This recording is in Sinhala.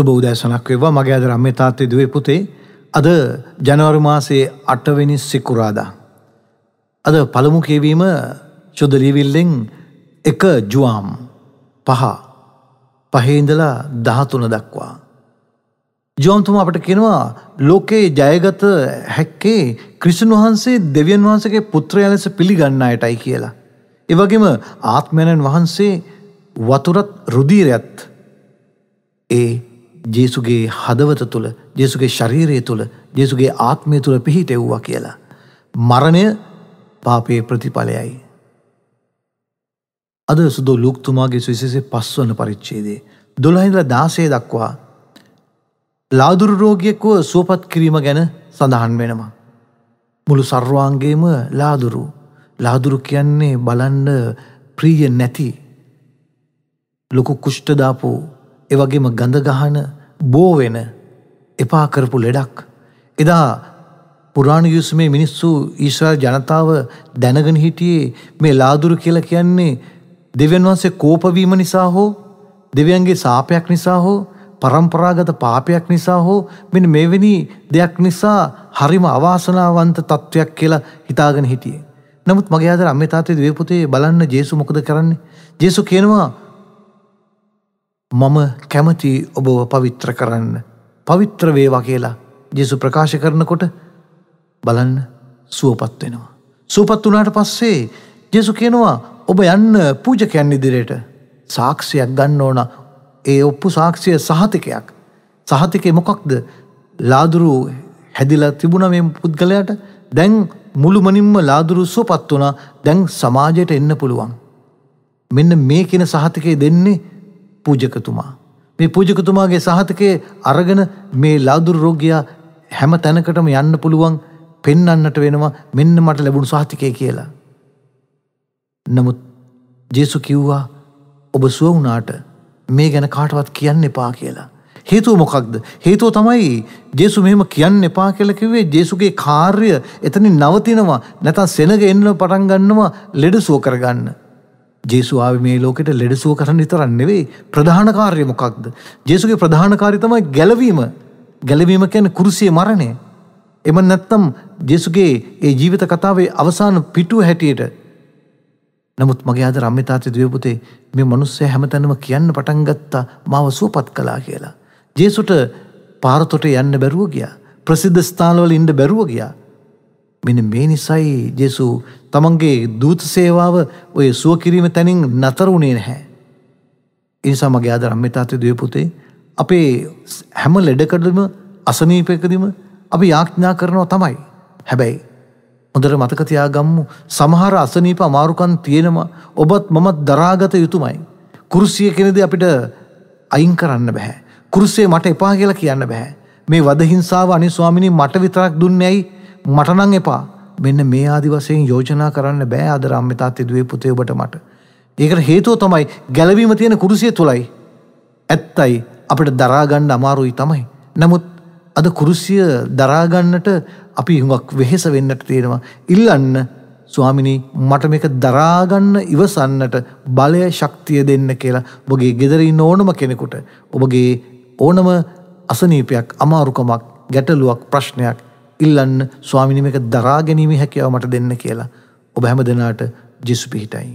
සුබ උදෑසනක් වේවා මගේ අද රම්මේ තාත්තේ දුවේ පුතේ අද ජනවරි මාසයේ 8 වෙනි සිකුරාදා අද පළමු කියවීම සුද්ධ ලියවිල්ලෙන් 1 ජුවාම් 5 පහේ ඉඳලා 13 දක්වා ජෝම් තුමා අපට කියනවා ලෝකේ ජයගත හැක්කේ ක්‍රිස්තුන් වහන්සේ දෙවියන් වහන්සේගේ පුත්‍රයා ලෙස පිළිගන්න අයටයි කියලා. ඒ වගේම ආත්මයන්න් වහන්සේ වතුරත් රුධිරයත් ඒ ජේසුගේ හදවත තුළ ජේසුගේ ශරීරය තුළ ජේසුගේ ආත්මය තුළ පිහිටෙව්වා කියලා. මරණය පාපයේ ප්‍රතිඵලයයි. අද සුදු ලුක්තුමාගේ සුවිසේ පස්වන පරිච්චේදේ. දොළහිඳල දාසේ දක්වා ලාදුරු රෝගියෙක්ව සුවපත් කිරීම ගැන සඳහන් වෙනවා. මුළු සර්වාන්ගේම ලාදුරු ලාදුරු කියන්නේ බලන්න ප්‍රීය නැති ලොකු කුෂ්ටදාපු එවගේම ගඳ ගහන බෝ වෙන එපා කරපු ලෙඩක්. එදා පුරාණ යුසමේ මිනිස්සු ඊශ්‍රායල් ජනතාව දැනගෙන හිටියේ මේ ලාදුරු කියලා කියන්නේ දෙවියන් වහන්සේ කෝපවීම නිසා හෝ දෙවියන්ගේ සාපයක් නිසා හෝ પરම්පරාගත පාපයක් නිසා හෝ මෙන්න මෙවැනි දෙයක් නිසා හරිම අවාසනාවන්ත තත්වයක් කියලා හිතාගෙන හිටියේ. නමුත් මගේ ආදර අම්මේ තාත්තේ දෙවියන් පුතේ බලන්න ජේසු මොකද කරන්නේ? ජේසු කියනවා මම කැමති ඔබව පවිත්‍ර කරන්න පවිත්‍ර වේවා කියලා ජෙසු ප්‍රකාශ කරනකොට බලන්න සුවපත් වෙනවා. සුවපත් වනාට පස්සේ ජෙසු කියනවා ඔබ යන්න පූජකයන් ඉදිරයට සාක්ෂයක් ගන්න ඕන ඒ ඔප්පු සාක්ෂය සහතිකයක් සහතිකේ මොකක්ද ලාදුරු හැදිලා තිබුණ මේ පුද්ගලයට දැන් මුළුමනින්ම ලාදුරු සුවපත් වනා දැන් සමාජයට එන්න පුළුවන්. මෙන්න මේ කියන සහතිකේ දෙන්නේ පූජකතුමා. මේ පූජකතුමාගේ සහතකය අරගෙන මේ ලාදුර රෝගයා හැම තැනකටම යන්න පුළුවන් පෙන්නන්නට වෙනවා මෙන්න මට ලැබුණු සහතිකය කියලා. නමුත් ජේසු කිව්වා ඔබ සුව වුණාට මේ ගැන කාටවත් කියන්න එපා කියලා. හේතුව මොකක්ද හේතුව තමයි ජේසු මෙහෙම කියන්න එපා කියලා කිව්වේ ජේසුගේ කාර්ය එතනින් නවතිනවා නැත්නම් සෙනග එන්න පටන් ගන්නවා ලෙඩ සුව කරගන්න. ජේසුආව මේ ලෝකෙට ලෙඩසුව කරන්න විතරන්නෙවේ ප්‍රධානකාරය මොකක්ද. ජේසුගේ ප්‍රධානකාරිතම ගැලවීම ගැලවීම කැන කුරුසිය මරණය. එම නැත්තම් ජෙසුගේ ඒ ජීවිත කතාවේ අවසාන පිටුව හැටියට. නමුත් මගේ අද රම්මිතාත්‍ය දියපුතේ මේ මනුස්සය හැමතැනම කියන්න පටන්ගත්තා මාව සුවපත් කලා කියලා. ජේසුට පාරතොට යන්න බැරුව ගියා. ප්‍රසිද්ධ ස්ථානවල ඉන්ඩ බැරුව ගියා. මෙන මේ නිසයි ජෙසු තමන්ගේ දූත සේවාව ඔය සුව කිරීම තැනින් නතර වුණේ නැහැ. එනිසා මගේ ආදර අම්මතාත්‍ය දයපුතේ අපේ හැම ලෙඩකඩම අසනීපයකදීම අපි යාඥා කරනවා තමයි. හැබැයි හොඳට මතක තියාගම්මු සමහර අසනීප අමාරුකම් තියෙනවා ඔබත් මමත් දරාගත යුතුමයි. කුරුසිය කෙනදී අපිට අයින් කරන්න බෑ. කුරුසේ මට එපා කියලා කියන්න බෑ. මේ වදහිංසාව අනි ස්වාමිනී මට විතරක් දුන්නේ ඇයි මටනං එපා මෙන්න මේ ආදි වසයෙන් යෝජනා කරන්න බෑ අද රම්මිතා තිදුවේ පුතේ ඔබට මට. ඒකට හේතුව තමයි ගැලවීම තියෙන කුරුසිය තුලයි. ඇත්තයි අපිට දරාගන්න අමාරුයි තමයි. නමුත් අද කුරුසිය දරාගන්නට අපි හුඟක් වෙහෙස වෙන්නට තියෙනවා. ඉල්ලන්න ස්වාමිනී මට මේක දරාගන්න ඉවසන්නට බලය ශක්තිය දෙන්න කියලා ඔබගේ ගෙදරින් ඕනම කෙනෙකුට ඔබගේ ඕනම අසනීපයක් අමාරුකමක් ගැටලුවක් ප්‍රශ්නයක් ඉල්ලන්න ස්වාමිනි මේක දරා ගැනීම හැකියාව මට දෙන්න කියලා ඔබ හැම දෙනාට ජෙසු පිහිටයි